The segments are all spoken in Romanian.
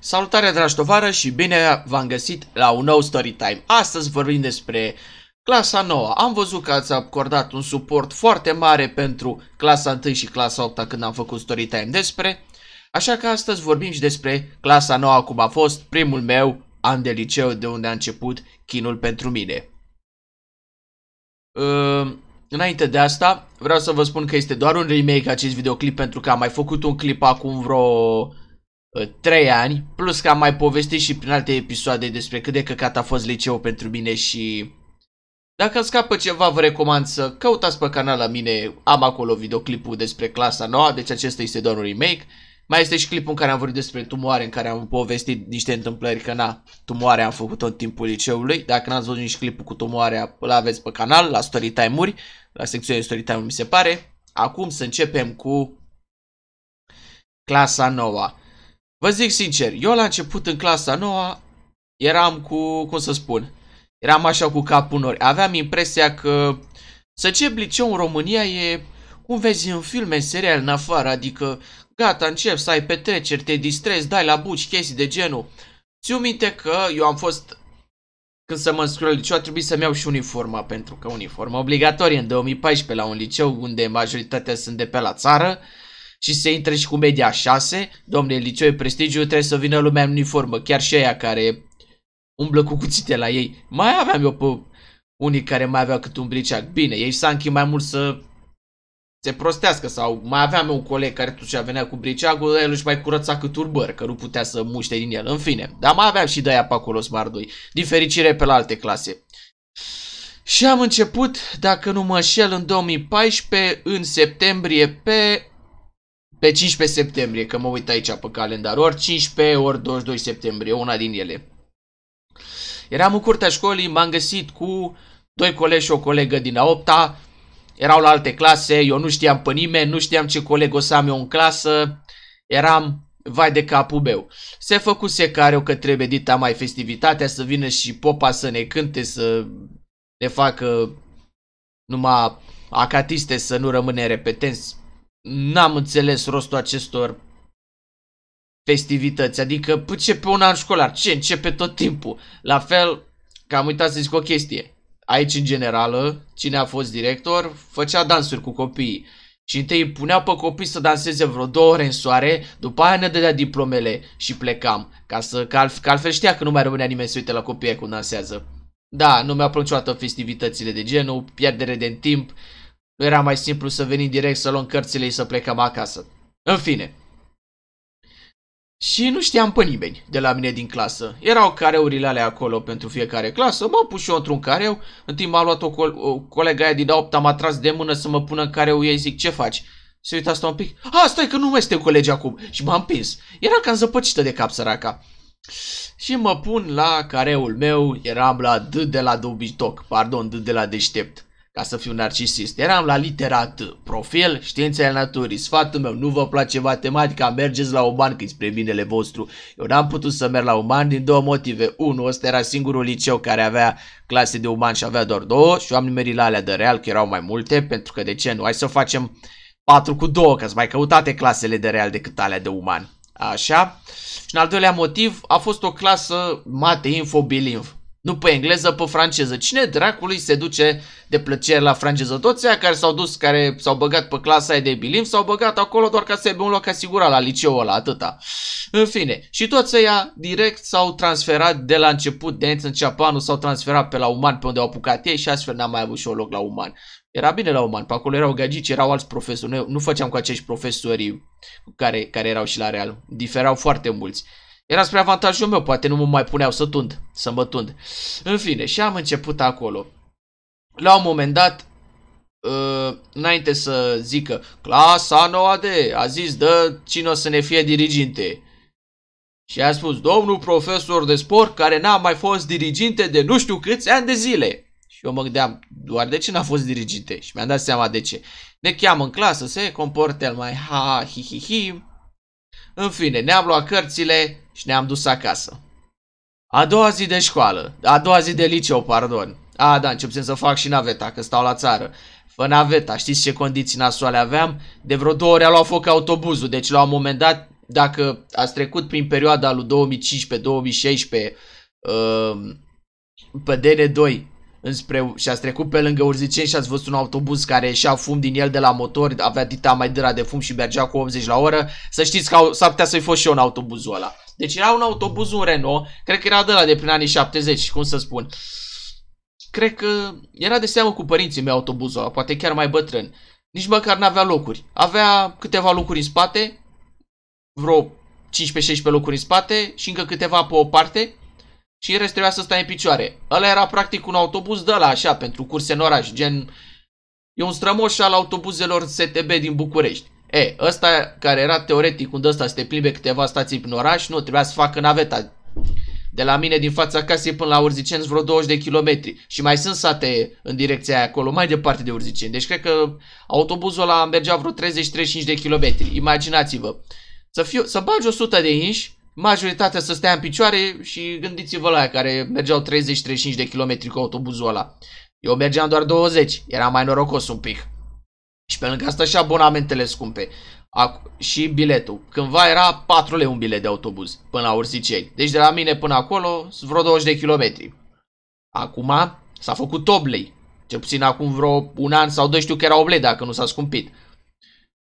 Salutare dragi tovară și bine v-am găsit la un nou Storytime. Astăzi vorbim despre clasa nouă. Am văzut că ați acordat un suport foarte mare pentru clasa 1 și clasa 8 când am făcut Storytime despre. Așa că astăzi vorbim și despre clasa nouă cum a fost primul meu an de liceu de unde a început chinul pentru mine. Um... Înainte de asta, vreau să vă spun că este doar un remake acest videoclip pentru că am mai făcut un clip acum vreo 3 ani, plus că am mai povestit și prin alte episoade despre cât de căcat a fost liceul pentru mine și dacă îmi scapă ceva, vă recomand să căutați pe canal la mine, am acolo videoclipul despre clasa noua, deci acesta este doar un remake. Mai este și clipul în care am vorbit despre tumoare, în care am povestit niște întâmplări, că na, tumoare am făcut în timpul liceului. Dacă n-ați văzut nici clipul cu tumoarea, îl aveți pe canal, la Storytime-uri, la secțiunea Storytime-uri mi se pare. Acum să începem cu clasa noua. Vă zic sincer, eu la început în clasa noua eram cu, cum să spun, eram așa cu capul nori. Aveam impresia că să încep liceu în România e cum vezi în filme, în serial, în afară, adică gata, încep să ai petreceri, te distrezi, dai la buci, chestii de genul. Țiu minte că eu am fost, când să mă înscriu la liceu, a trebuit să-mi iau și uniforma, pentru că uniforma obligatorie în 2014 la un liceu unde majoritatea sunt de pe la țară, și se intre și cu media 6, domne, liceu e prestigiu, trebuie să vină lumea în uniformă, chiar și aia care umblă cu cuțite la ei. Mai aveam eu pe unii care mai aveau cât un briceac. Bine, ei s-a închis mai mult să se prostească sau mai aveam eu un coleg care tu a venea cu briceagul, el își mai curăța cât turbări, că nu putea să muște din el, în fine. Dar mai aveam și de aia pe acolo smardui, din fericire pe la alte clase. Și am început, dacă nu mă înșel, în 2014, în septembrie, pe pe 15 septembrie, că mă uit aici pe calendar, ori 15, ori 22 septembrie, una din ele. Eram în curtea școlii, m-am găsit cu doi colegi și o colegă din a 8 -a, erau la alte clase, eu nu știam pe nimeni, nu știam ce coleg o să am eu în clasă, eram vai de capul meu. Se făcuse care o că trebuie dita mai festivitatea să vină și popa să ne cânte, să ne facă numai acatiste să nu rămâne repetenți n-am înțeles rostul acestor festivități, adică păi, ce pe un an școlar, ce începe tot timpul. La fel, că am uitat să zic o chestie, aici în generală, cine a fost director, făcea dansuri cu copiii. Și întâi îi punea pe copii să danseze vreo două ore în soare, după aia ne dădea diplomele și plecam. Ca să, că, altfel, că altfel știa că nu mai rămânea nimeni să uite la copii cum dansează. Da, nu mi-au plăcut festivitățile de genul, pierdere de timp, nu era mai simplu să venim direct să luăm cărțile și să plecăm acasă. În fine. Și nu știam pe nimeni de la mine din clasă. Erau careurile alea acolo pentru fiecare clasă. M-au pus și eu într-un careu. În timp m-a luat o, co- o colega aia din 8 am atras de mână să mă pună în careu ei. Zic, ce faci? Se uită asta un pic. A, stai că nu mai este colegi acum. Și m-am pins. Era ca zăpăcită de cap săraca. Și mă pun la careul meu, eram la D de la dobitoc, pardon, D de la deștept ca să fiu narcisist. Eram la literat, uh, profil, profil, științele naturii, sfatul meu, nu vă place matematica, mergeți la uman că spre binele vostru. Eu n-am putut să merg la uman din două motive. Unu, ăsta era singurul liceu care avea clase de uman și avea doar două și eu am nimerit la alea de real, că erau mai multe, pentru că de ce nu? Hai să facem 4 cu 2, că mai căutate clasele de real decât alea de uman. Așa. Și în al doilea motiv a fost o clasă mate info bilinf nu pe engleză, pe franceză. Cine dracului se duce de plăcere la franceză? Toți care s-au dus, care s-au băgat pe clasa aia de bilim, s-au băgat acolo doar ca să aibă un loc asigurat la liceul ăla, atâta. În fine, și toți ăia direct s-au transferat de la început, de aici în ceapanul, s-au transferat pe la uman pe unde au apucat ei și astfel n-am mai avut și un loc la uman. Era bine la uman, pe acolo erau gagici, erau alți profesori, Noi nu făceam cu acești profesori care, care erau și la real, diferau foarte mulți. Era spre avantajul meu, poate nu mă mai puneau să tund, să mă tund. În fine, și am început acolo. La un moment dat, uh, înainte să zică clasa noua de, a zis dă cine o să ne fie diriginte. Și a spus domnul profesor de sport care n-a mai fost diriginte de nu știu câți ani de zile. Și eu mă gândeam, doar de ce n-a fost diriginte? Și mi-am dat seama de ce. Ne cheamă în clasă, se comportă el mai ha, ha hi, hi, hi. În fine, ne-am luat cărțile, și ne-am dus acasă. A doua zi de școală, a doua zi de liceu, pardon. A, da, începem să fac și naveta, că stau la țară. Fă naveta, știți ce condiții nasoale aveam? De vreo două ori a luat foc autobuzul, deci la un moment dat, dacă ați trecut prin perioada lui 2015-2016 uh, pe DN2 înspre, și ați trecut pe lângă Urziceni și ați văzut un autobuz care ieșea fum din el de la motor, avea dita mai dâra de fum și mergea cu 80 la oră, să știți că s-ar putea să-i fost și eu în autobuzul ăla. Deci era un autobuz, un Renault, cred că era de la de prin anii 70, cum să spun. Cred că era de seamă cu părinții mei autobuzul ăla, poate chiar mai bătrân. Nici măcar n-avea locuri. Avea câteva locuri în spate, vreo 15-16 locuri în spate și încă câteva pe o parte și în rest trebuia să stai în picioare. Ăla era practic un autobuz de la așa, pentru curse în oraș, gen... E un strămoș al autobuzelor STB din București. E, ăsta care era teoretic unde ăsta să te plimbe câteva stații prin oraș, nu, trebuia să facă naveta de la mine din fața casei până la Urziceni vreo 20 de kilometri și mai sunt sate în direcția aia acolo, mai departe de Urziceni. Deci cred că autobuzul ăla mergea vreo 30-35 de kilometri. Imaginați-vă. Să, fiu, să bagi 100 de inși, majoritatea să stea în picioare și gândiți-vă la aia care mergeau 30-35 de kilometri cu autobuzul ăla. Eu mergeam doar 20, era mai norocos un pic. Și pe lângă asta și abonamentele scumpe. Acu și biletul. Cândva era 4 lei un bilet de autobuz până la Ursicei. Deci de la mine până acolo sunt vreo 20 de kilometri. Acum s-a făcut 8 lei. Cel puțin acum vreo un an sau doi știu că era 8 lei dacă nu s-a scumpit.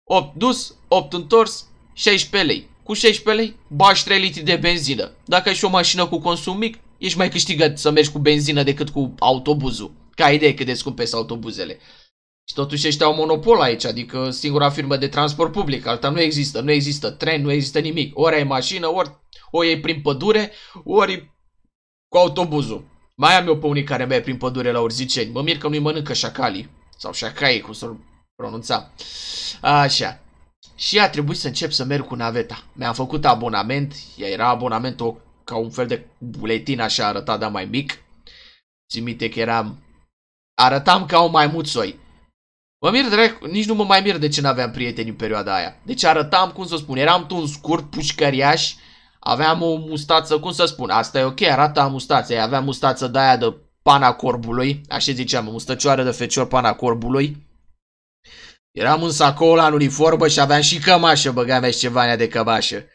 8 dus, 8 întors, 16 lei. Cu 16 lei bași 3 litri de benzină. Dacă ești o mașină cu consum mic, ești mai câștigat să mergi cu benzină decât cu autobuzul. Ca idee cât de scumpe sunt autobuzele. Și totuși ăștia au monopol aici, adică singura firmă de transport public, alta nu există, nu există tren, nu există nimic. Ori ai mașină, ori o iei prin pădure, ori cu autobuzul. Mai am eu pe unii care merg prin pădure la urziceni. Mă mir că nu-i mănâncă șacalii. Sau șacaii, cum să-l pronunța. Așa. Și a trebuit să încep să merg cu naveta. Mi-am făcut abonament. Ea era abonamentul ca un fel de buletin așa arătat, dar mai mic. Țin minte că eram... Arătam ca un maimuțoi. Mă mir direct, nici nu mă mai mir de ce n-aveam prieteni în perioada aia. Deci arătam, cum să spun, eram tu un scurt pușcăriaș, aveam o mustață, cum să spun, asta e ok, arata mustață, aveam mustață de aia de pana corbului, așa ziceam, o mustăcioară de fecior pana corbului. Eram în sacou la în uniformă și aveam și cămașă, băgam și ceva de cămașă.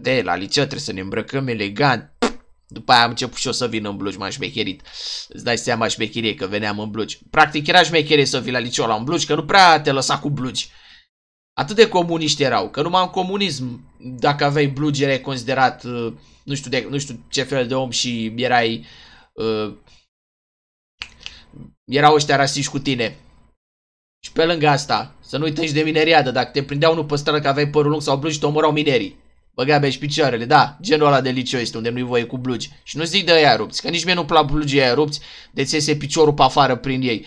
De, la liceu trebuie să ne îmbrăcăm elegant. După aia am început și eu să vin în blugi, m-am șmecherit. Îți dai seama șmecherie că veneam în blugi. Practic era șmecherie să vii la liceu la un blugi, că nu prea te lăsa cu blugi. Atât de comuniști erau, că numai în comunism, dacă aveai blugi, erai considerat uh, nu știu, de, nu știu ce fel de om și erai... Uh, erau ăștia rasiști cu tine. Și pe lângă asta, să nu uităm de mineriadă, dacă te prindeau unul pe stradă că aveai părul lung sau blugi, te omorau minerii. Băga și picioarele, da, genul ăla de liceu este unde nu-i voie cu blugi. Și nu zic de aia rupți, că nici mie nu plac blugii aia rupți, de ce se piciorul pe afară prin ei.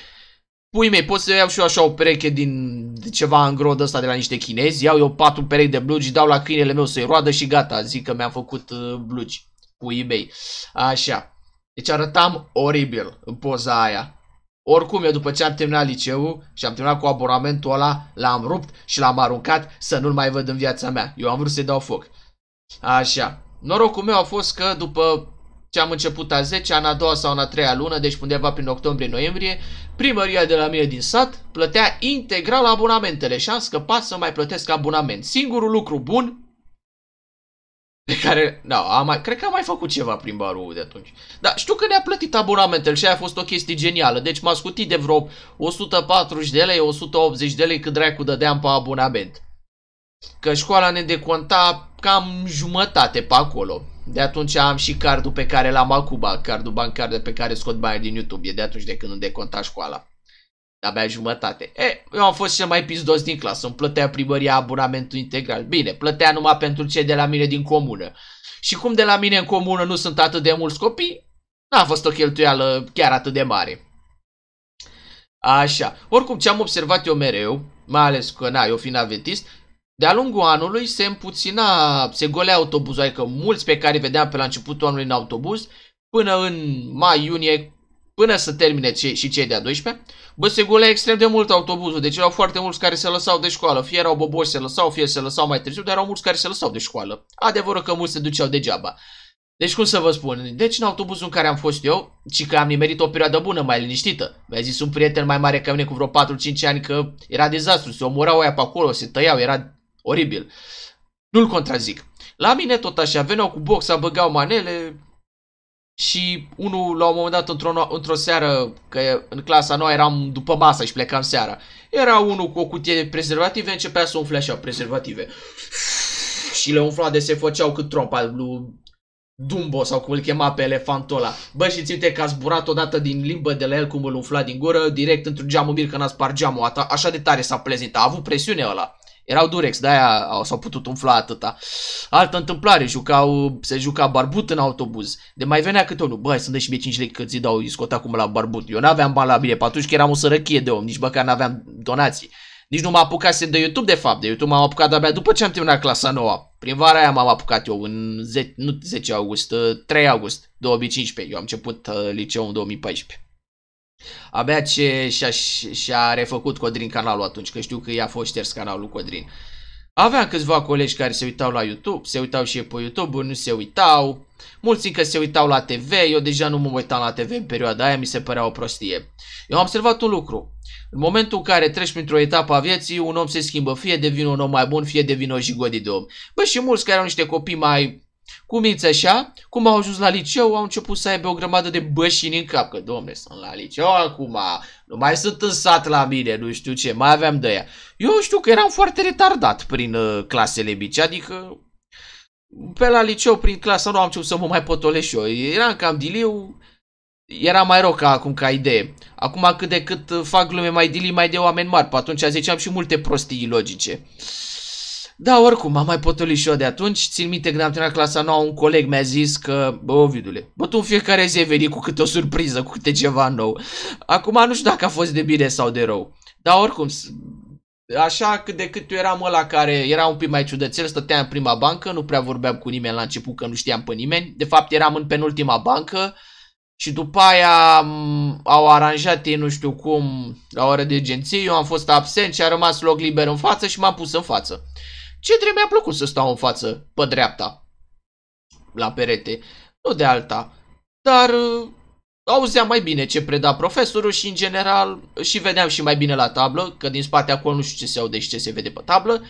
Pui mei, pot să iau și eu așa o pereche din ceva în grod ăsta de la niște chinezi, iau eu patru perechi de blugi, dau la câinele meu să-i roadă și gata, zic că mi-am făcut uh, blugi cu eBay. Așa. Deci arătam oribil în poza aia. Oricum, eu după ce am terminat liceul și am terminat cu abonamentul ăla, l-am rupt și l-am aruncat să nu-l mai văd în viața mea. Eu am vrut să-i dau foc. Așa. Norocul meu a fost că după ce am început a 10 în a doua sau în a treia lună, deci undeva prin octombrie-noiembrie, primăria de la mine din sat plătea integral abonamentele și am scăpat să mai plătesc abonament. Singurul lucru bun pe care, da, am mai, cred că am mai făcut ceva prin barul de atunci. Da, știu că ne-a plătit abonamentele și aia a fost o chestie genială. Deci m-a scutit de vreo 140 de lei, 180 de lei cât dracu dădeam pe abonament. Că școala ne deconta cam jumătate pe acolo. De atunci am și cardul pe care l-am acum, cardul bancar de pe care scot bani din YouTube. E de atunci de când îmi deconta școala. Abia jumătate. E, eu am fost cel mai pizdos din clasă. Îmi plătea primăria abonamentul integral. Bine, plătea numai pentru cei de la mine din comună. Și cum de la mine în comună nu sunt atât de mulți copii, n-a fost o cheltuială chiar atât de mare. Așa. Oricum, ce am observat eu mereu, mai ales că, na, eu fiind aventist, de-a lungul anului se împuțina, se golea autobuzul, adică mulți pe care vedeam pe la începutul anului în autobuz, până în mai, iunie, până să termine ce, și cei de-a 12, bă, se golea extrem de mult autobuzul, deci erau foarte mulți care se lăsau de școală, fie erau boboși se lăsau, fie se lăsau mai târziu, dar erau mulți care se lăsau de școală. Adevărul că mulți se duceau degeaba. Deci cum să vă spun, deci în autobuzul în care am fost eu, ci că am nimerit o perioadă bună, mai liniștită. Mi-a zis un prieten mai mare ca mine cu vreo 4-5 ani că era dezastru, se omorau aia pe acolo, se tăiau, era oribil. Nu-l contrazic. La mine tot așa, veneau cu boxa, băgau manele, și unul la un moment dat într-o, într-o seară, că în clasa noi eram după masă și plecam seara, era unul cu o cutie de prezervative, începea să umfle așa prezervative și le umfla de se făceau cât trompa lui Dumbo sau cum îl chema pe elefantul ăla. Bă, și ținte că a zburat odată din limbă de la el cum îl umfla din gură, direct într-un geamul mir că n-a spart geamul, așa de tare s-a plezit, a avut presiune ăla. Erau durex, de-aia s-au putut umfla atâta. Altă întâmplare, jucau, se juca barbut în autobuz. De mai venea câte unul, băi, sunt și mie 5 lei că ți dau scot acum la barbut. Eu n-aveam bani la bine, atunci că eram o sărăchie de om, nici măcar n-aveam donații. Nici nu m-a apucat apucasem de YouTube, de fapt. De YouTube m-am apucat abia după ce am terminat clasa noua. Prin vara aia m-am apucat eu, în 10, nu 10 august, 3 august 2015. Eu am început uh, liceul în 2014. Abia ce și-a, și-a refăcut Codrin canalul atunci, că știu că i-a fost șters canalul Codrin. Aveam câțiva colegi care se uitau la YouTube, se uitau și pe YouTube, nu se uitau. Mulți încă se uitau la TV, eu deja nu mă uitam la TV în perioada aia, mi se părea o prostie. Eu am observat un lucru. În momentul în care treci printr-o etapă a vieții, un om se schimbă, fie devine un om mai bun, fie devine o jigodit de om. Bă, și mulți care au niște copii mai cum Cuminți așa, cum au ajuns la liceu, au început să aibă o grămadă de bășini în cap, că domne, sunt la liceu acum, nu mai sunt în sat la mine, nu știu ce, mai aveam de aia. Eu știu că eram foarte retardat prin uh, clasele mici, adică pe la liceu, prin clasa nu am început să mă mai potolesc și eu. Eram cam diliu, era mai rău ca acum ca idee. Acum cât de cât uh, fac glume mai dilii, mai de oameni mari, pe atunci ziceam și multe prostii logice. Uh, da, oricum, am mai potolit și eu de atunci. Țin minte când am terminat clasa nouă, un coleg mi-a zis că, bă, Ovidule, bă, tu în fiecare zi ai venit cu câte o surpriză, cu câte ceva nou. Acum nu știu dacă a fost de bine sau de rău. Dar oricum, așa că de cât eu eram ăla care era un pic mai ciudățel, stăteam în prima bancă, nu prea vorbeam cu nimeni la început, că nu știam pe nimeni. De fapt, eram în penultima bancă, și după aia au aranjat ei nu știu cum la ora de genție, eu am fost absent și a rămas loc liber în față și m-am pus în față. Ce drept mi-a plăcut să stau în față, pe dreapta, la perete, nu de alta, dar uh, auzeam mai bine ce preda profesorul și în general și vedeam și mai bine la tablă, că din spate acolo nu știu ce se aude și ce se vede pe tablă.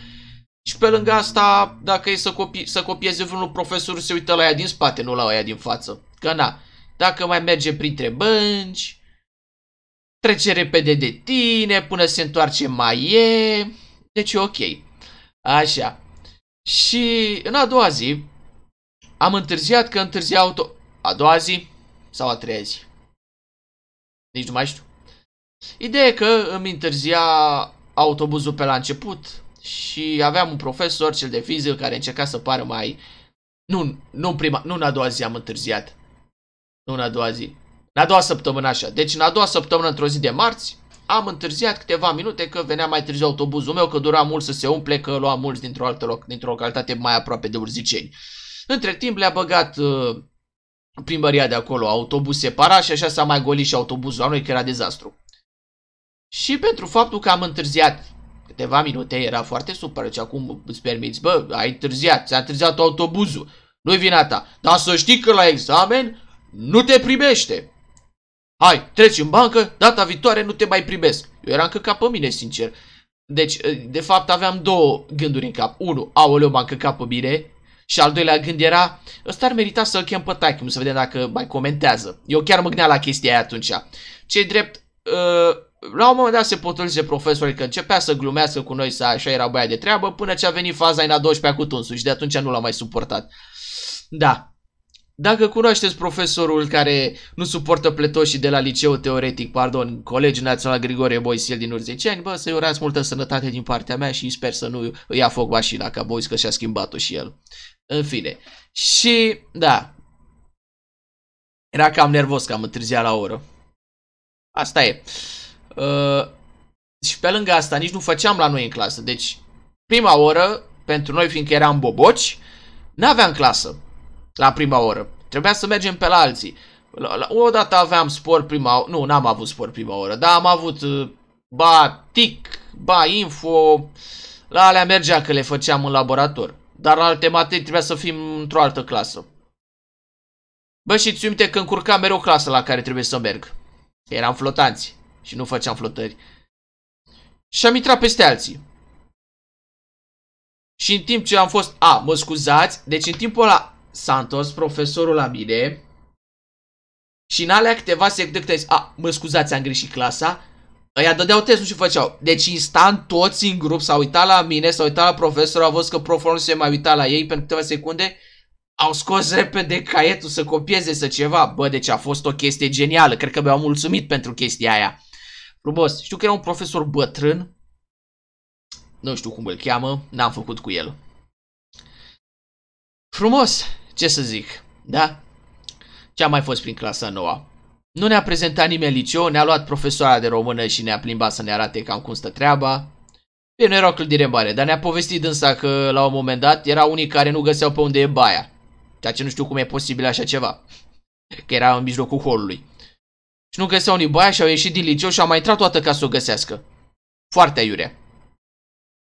Și pe lângă asta, dacă e să, copie, să copieze vreunul profesor, se uită la ea din spate, nu la ea din față. Că na, dacă mai merge printre bănci, trece repede de tine până se întoarce mai e, deci e ok. Așa. Și în a doua zi, am întârziat că întârzi auto... A doua zi sau a treia zi? Nici nu mai știu. Ideea e că îmi întârzia autobuzul pe la început și aveam un profesor, cel de fizică, care încerca să pară mai... Nu, nu, prima, nu în a doua zi am întârziat. Nu în a doua zi. În a doua săptămână așa. Deci în a doua săptămână, într-o zi de marți, am întârziat câteva minute că venea mai târziu autobuzul meu, că dura mult să se umple, că lua mulți dintr-o altă loc, dintr-o localitate mai aproape de Urziceni. Între timp le-a băgat uh, primăria de acolo autobuz separat și așa s-a mai golit și autobuzul la noi, că era dezastru. Și pentru faptul că am întârziat câteva minute, era foarte supărat și acum îți permiți, bă, ai întârziat, ți-a întârziat autobuzul, nu-i vina ta, dar să știi că la examen nu te primește. Hai, treci în bancă, data viitoare nu te mai primesc. Eu eram căcat pe mine, sincer. Deci, eh, de fapt, aveam două gânduri în cap. Unu, aoleu, m-am căcat pe mine. Și al doilea gând era, ăsta ar merita să-l chem pe taică, să vedem dacă mai comentează. Eu chiar mă gândeam la chestia aia atunci. ce drept, uh, la un moment dat se potolise profesorul că începea să glumească cu noi, să așa era băia de treabă, până ce a venit faza în a 12-a cu tunsul și de atunci nu l-am mai suportat. Da, dacă cunoașteți profesorul care nu suportă pletoșii de la liceu teoretic, pardon, Colegiul Național Grigore Boisil din Urzeceni, bă, să-i urați multă sănătate din partea mea și sper să nu îi ia foc mașina, ca bois că și-a schimbat-o și el. În fine. Și, da. Era cam nervos că am întârziat la oră. Asta e. Uh, și pe lângă asta, nici nu făceam la noi în clasă. Deci, prima oră, pentru noi, fiindcă eram boboci, n-aveam clasă la prima oră. Trebuia să mergem pe la alții. Odată aveam spor prima oră, nu, n-am avut spor prima oră, dar am avut uh, ba tic, ba info, la alea mergea că le făceam în laborator. Dar la alte materii trebuia să fim într-o altă clasă. Bă, și ți că încurcam mereu clasa la care trebuie să merg. Eram flotanți și nu făceam flotări. Și am intrat peste alții. Și în timp ce am fost... A, mă scuzați, deci în timpul ăla s-a întors profesorul la mine și în alea câteva secunde a, mă scuzați, am greșit clasa, Ăia dădeau știu ce făceau. Deci instant toți în grup s-au uitat la mine, s-au uitat la profesor, au văzut că profesorul nu se mai uita la ei pentru câteva secunde, au scos repede caietul să copieze să ceva. Bă, deci a fost o chestie genială. Cred că mi-au mulțumit pentru chestia aia. Frumos. Știu că era un profesor bătrân. Nu știu cum îl cheamă. N-am făcut cu el. Frumos ce să zic, da? Ce-a mai fost prin clasa noua? Nu ne-a prezentat nimeni liceu, ne-a luat profesoara de română și ne-a plimbat să ne arate cam cum stă treaba. Bine, nu era o clădire mare, dar ne-a povestit însă că la un moment dat erau unii care nu găseau pe unde e baia. Ceea ce nu știu cum e posibil așa ceva. Că era în mijlocul holului. Și nu găseau nici baia și au ieșit din liceu și au mai intrat toată ca să o găsească. Foarte aiurea.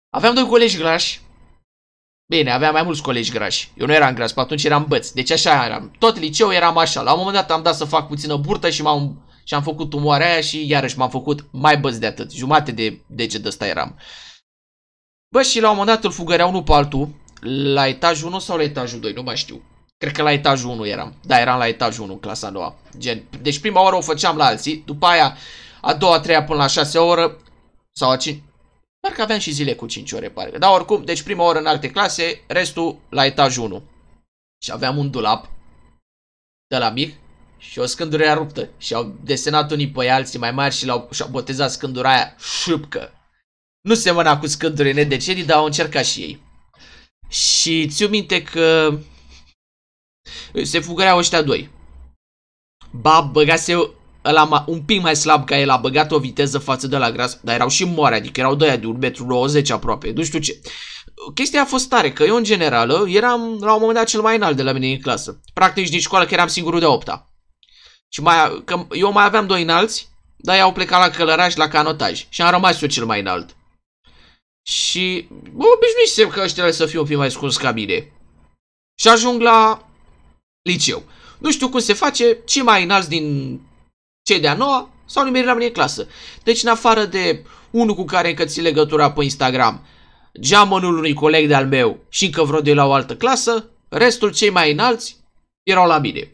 Aveam doi colegi grași Bine, aveam mai mulți colegi grași. Eu nu eram gras, pe atunci eram băț. Deci așa eram. Tot liceu eram așa. La un moment dat am dat să fac puțină burtă și, m-am, și am făcut tumoarea aia și iarăși m-am făcut mai băț de atât. Jumate de deget de ăsta eram. Bă, și la un moment dat îl fugăreau unul pe altul, la etajul 1 sau la etajul 2, nu mai știu. Cred că la etajul 1 eram. Da, eram la etajul 1, în clasa 2 Gen, deci prima oară o făceam la alții, după aia a doua, a treia până la 6 oră sau a 5, Parcă aveam și zile cu 5 ore, parcă. Dar oricum, deci prima oră în alte clase, restul la etajul 1. Și aveam un dulap de la mic și o scândură ruptă. Și au desenat unii pe alții mai mari și l-au și -au botezat scândura aia șupcă. Nu mâna cu scândurile nedecenii, dar au încercat și ei. Și ți minte că se fugăreau ăștia doi. Ba, băgase ăla un pic mai slab ca el a băgat o viteză față de la gras, dar erau și moare, adică erau doi de 1,90 aproape, nu știu ce. Chestia a fost tare, că eu în generală eram la un moment dat cel mai înalt de la mine în clasă. Practic din școală că eram singurul de opta. Și mai, că eu mai aveam doi înalți, dar ei au plecat la călăraș, la canotaj și am rămas eu cel mai înalt. Și mă obișnuisem că ăștia să fiu un pic mai scuns ca mine. Și ajung la liceu. Nu știu cum se face, cei mai înalți din cei de-a noua s-au nimerit la mine în clasă. Deci în afară de unul cu care încă ții legătura pe Instagram, geamănul unui coleg de-al meu și încă vreo de la o altă clasă, restul cei mai înalți erau la mine.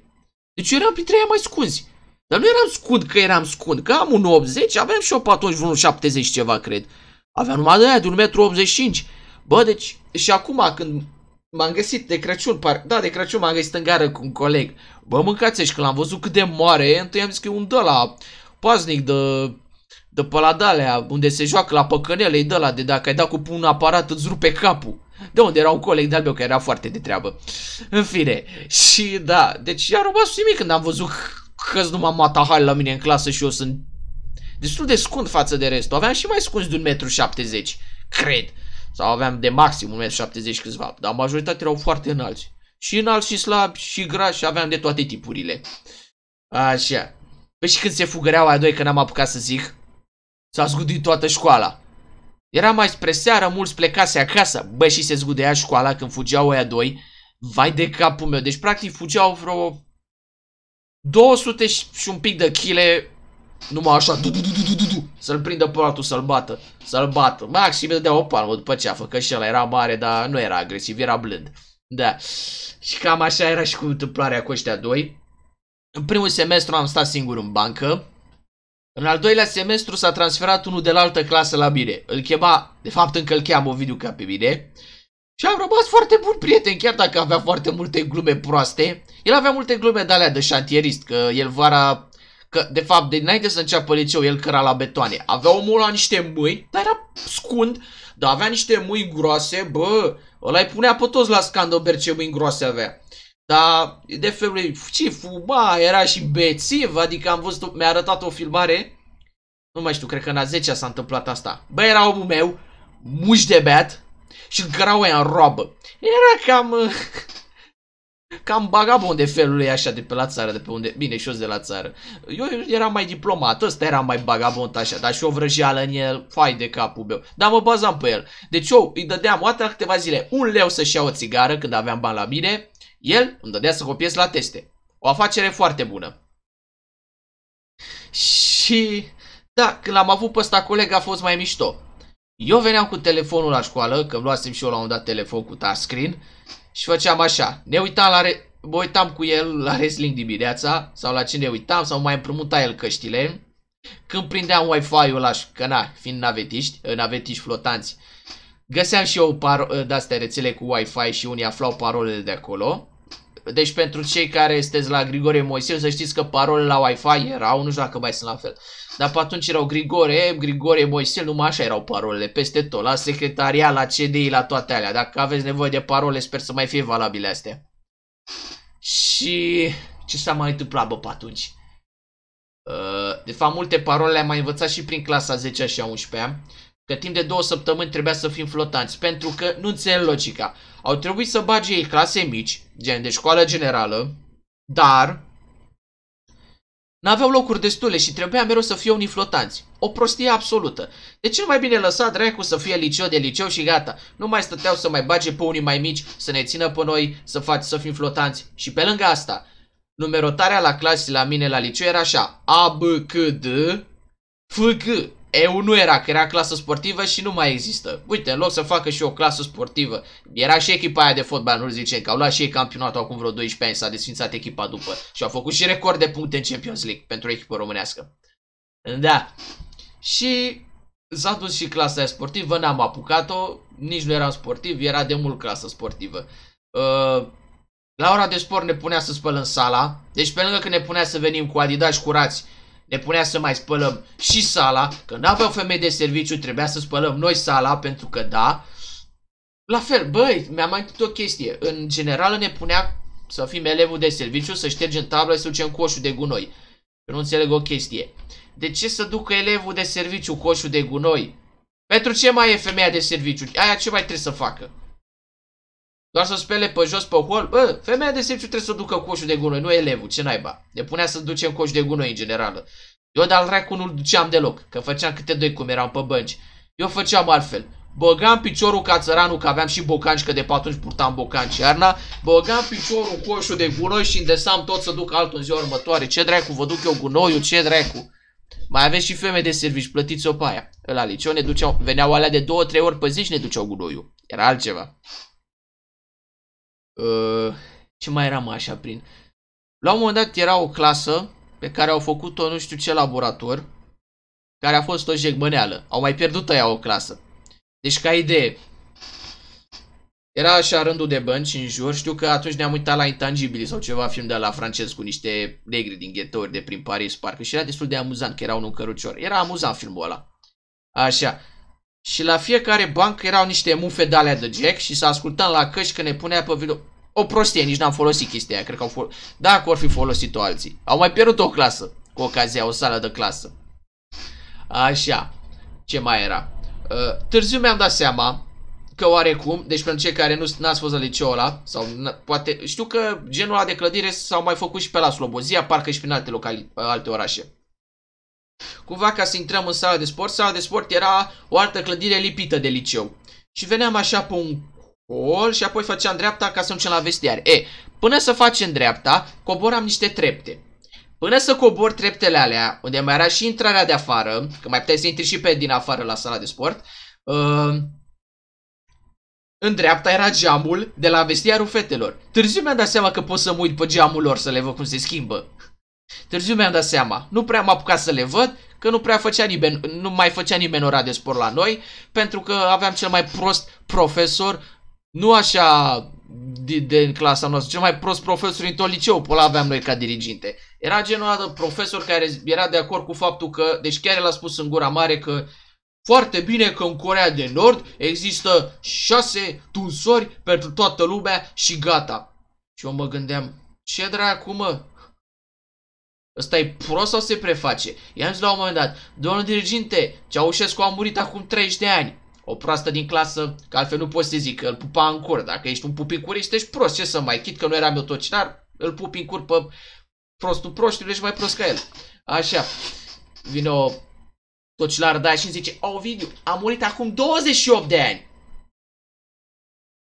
Deci eu eram printre ei mai scunzi. Dar nu eram scund că eram scund, că am un 80, aveam și o pe atunci 70 ceva, cred. Aveam numai de aia de 1,85 m. Bă, deci și acum când M-am găsit de Crăciun, par... da, de Crăciun m-am găsit în gară cu un coleg. Bă, mâncați aici, când l-am văzut cât de mare întâi am zis că e un de la paznic de, de paladalea, unde se joacă la păcănele, e de la de dacă ai dat cu un aparat îți rupe capul. De unde era un coleg de-al meu care era foarte de treabă. În fine, și da, deci i-a rămas nimic când am văzut că numai matahal la mine în clasă și eu sunt destul de scund față de restul. Aveam și mai scunzi de 1,70 m, cred. Sau aveam de maxim 1,70 câțiva, dar majoritatea erau foarte înalți. Și înalți și slabi și grași, aveam de toate tipurile. Așa. Păi și când se fugăreau aia doi că n-am apucat să zic, s-a zgudit toată școala. Era mai spre seară, mulți plecase acasă, bă, și se zgudea școala când fugeau aia doi, vai de capul meu, deci practic fugeau vreo 200 și un pic de chile, numai așa, să-l prindă pe altul, să-l bată, să-l bată. Maxim îi dădea o palmă după ce a făcut și ăla era mare, dar nu era agresiv, era blând. Da. Și cam așa era și cu întâmplarea cu ăștia doi. În primul semestru am stat singur în bancă. În al doilea semestru s-a transferat unul de la altă clasă la mine. Îl chema, de fapt încă îl cheam Ovidiu ca pe mine. Și am rămas foarte bun prieten, chiar dacă avea foarte multe glume proaste. El avea multe glume de alea de șantierist, că el vara Că, de fapt, de înainte să înceapă liceu, el căra la betoane. Avea omul la niște mâini, dar era scund, dar avea niște mâini groase, bă, ăla îi punea pe toți la scandober ce mâini groase avea. Dar de felul ce fuma, era și bețiv, adică am văzut, mi-a arătat o filmare, nu mai știu, cred că în a 10 s-a întâmplat asta. Bă, era omul meu, muș de beat și îl cărau în roabă. Era cam cam bagabon de felul ei așa de pe la țară, de pe unde, bine, și de la țară. Eu eram mai diplomat, ăsta era mai bagabon așa, dar și o vrăjeală în el, fai de capul meu. Dar mă bazam pe el. Deci eu îi dădeam o dată câteva zile un leu să-și ia o țigară când aveam bani la mine, el îmi dădea să copiez la teste. O afacere foarte bună. Și... Da, când l-am avut pe ăsta coleg a fost mai mișto. Eu veneam cu telefonul la școală, că luasem și eu la un dat telefon cu touchscreen și făceam așa. Ne uitam la... Re... Mă uitam cu el la wrestling dimineața sau la cine uitam sau mai împrumuta el căștile. Când prindeam Wi-Fi-ul ăla, că na, fiind navetiști, ă, navetiști flotanți, găseam și eu paro- ă, de-astea rețele cu Wi-Fi și unii aflau parolele de acolo. Deci pentru cei care sunteți la Grigore Moiseu, să știți că parolele la Wi-Fi erau, nu știu dacă mai sunt la fel. Dar pe atunci erau Grigore, Grigore Moiseu, numai așa erau parolele, peste tot, la secretaria, la CDI, la toate alea. Dacă aveți nevoie de parole, sper să mai fie valabile astea. Și ce s-a mai întâmplat, bă, pe atunci? Uh, de fapt, multe parole le-am mai învățat și prin clasa 10 și a 11-a. Că timp de două săptămâni trebuia să fim flotanți, pentru că nu înțeleg logica. Au trebuit să bage ei clase mici, gen de școală generală, dar N-aveau locuri destule și trebuia mereu să fie unii flotanți. O prostie absolută. De ce mai bine lăsa dracu să fie liceu de liceu și gata? Nu mai stăteau să mai bage pe unii mai mici, să ne țină pe noi, să faci să fim flotanți. Și pe lângă asta, numerotarea la clase la mine la liceu era așa. A, B, C, D, F, G. EU nu era, că era clasă sportivă și nu mai există. Uite, în loc să facă și o clasă sportivă, era și echipa aia de fotbal, nu zice că au luat și ei campionatul acum vreo 12 ani, s-a desfințat echipa după și au făcut și record de puncte în Champions League pentru echipă românească. Da. Și s-a dus și clasa aia sportivă, n-am apucat-o, nici nu eram sportiv, era de mult clasă sportivă. Uh, la ora de sport ne punea să spălăm sala, deci pe lângă că ne punea să venim cu adidași curați, ne punea să mai spălăm și sala, că nu aveau femei de serviciu, trebuia să spălăm noi sala, pentru că da. La fel, băi, mi-am mai întâlnit o chestie. În general ne punea să fim elevul de serviciu, să ștergem tabla și să ducem coșul de gunoi. Eu nu înțeleg o chestie. De ce să ducă elevul de serviciu coșul de gunoi? Pentru ce mai e femeia de serviciu? Aia ce mai trebuie să facă? Doar să spele pe jos, pe hol. Bă, femeia de serviciu trebuie să ducă coșul de gunoi, nu elevul, ce naiba. Ne punea să ducem coș de gunoi în general. Eu de-al dracu nu-l duceam deloc, că făceam câte doi cum eram pe bănci. Eu făceam altfel. Băgam piciorul ca țăranul, că aveam și bocanci, că de pe atunci purtam bocanci iarna. Băgam piciorul coșul de gunoi și îndesam tot să duc altul în ziua următoare. Ce dracu, vă duc eu gunoiul, ce dracu. Mai aveți și femei de servici, plătiți-o pe aia. La liceu deci ne duceau, veneau alea de două, trei ori pe zi și ne duceau gunoiul. Era altceva ce mai eram așa prin... La un moment dat era o clasă pe care au făcut-o nu știu ce laborator, care a fost o jecbăneală. Au mai pierdut aia o clasă. Deci ca idee, era așa rândul de bănci în jur, știu că atunci ne-am uitat la Intangibili sau ceva film de la francez cu niște negri din ghetouri de prin Paris, parcă și era destul de amuzant, că era unul cărucior. Era amuzant filmul ăla. Așa și la fiecare bancă erau niște mufe de alea de Jack și să ascultăm la căști că ne punea pe video. O prostie, nici n-am folosit chestia aia, cred că au fol... Dacă or fi folosit-o alții. Au mai pierdut o clasă, cu ocazia, o sală de clasă. Așa, ce mai era? Uh, târziu mi-am dat seama că oarecum, deci pentru cei care nu ați fost la liceul ăla, sau poate, știu că genul ăla de clădire s-au mai făcut și pe la Slobozia, parcă și prin alte, locali, alte orașe. Cumva ca să intrăm în sala de sport, sala de sport era o altă clădire lipită de liceu. Și veneam așa pe un hol și apoi făceam dreapta ca să ajungem la vestiar. E, până să facem dreapta, coboram niște trepte. Până să cobor treptele alea, unde mai era și intrarea de afară, că mai puteai să intri și pe din afară la sala de sport, uh, în dreapta era geamul de la vestiarul fetelor. Târziu mi-am dat seama că pot să mă uit pe geamul lor să le văd cum se schimbă. Târziu mi-am dat seama, nu prea am apucat să le văd, că nu prea făcea nimeni, nu mai făcea nimeni ora de sport la noi, pentru că aveam cel mai prost profesor, nu așa din, în clasa noastră, cel mai prost profesor din tot liceul, pe aveam noi ca diriginte. Era genul de profesor care era de acord cu faptul că, deci chiar el a spus în gura mare că foarte bine că în Corea de Nord există șase tunsori pentru toată lumea și gata. Și eu mă gândeam, ce dracu mă, Ăsta e prost sau se preface? I-am zis la un moment dat, domnul dirigente, Ceaușescu a murit acum 30 de ani. O proastă din clasă, că altfel nu poți să zic, îl pupa în cur. Dacă ești un pupi curist, ești prost, ce să mai chit că nu eram eu tocinar, îl pupi în cur pe prostul proștiu, ești mai prost ca el. Așa, vine o tocilară de și zice, o oh, video, a murit acum 28 de ani.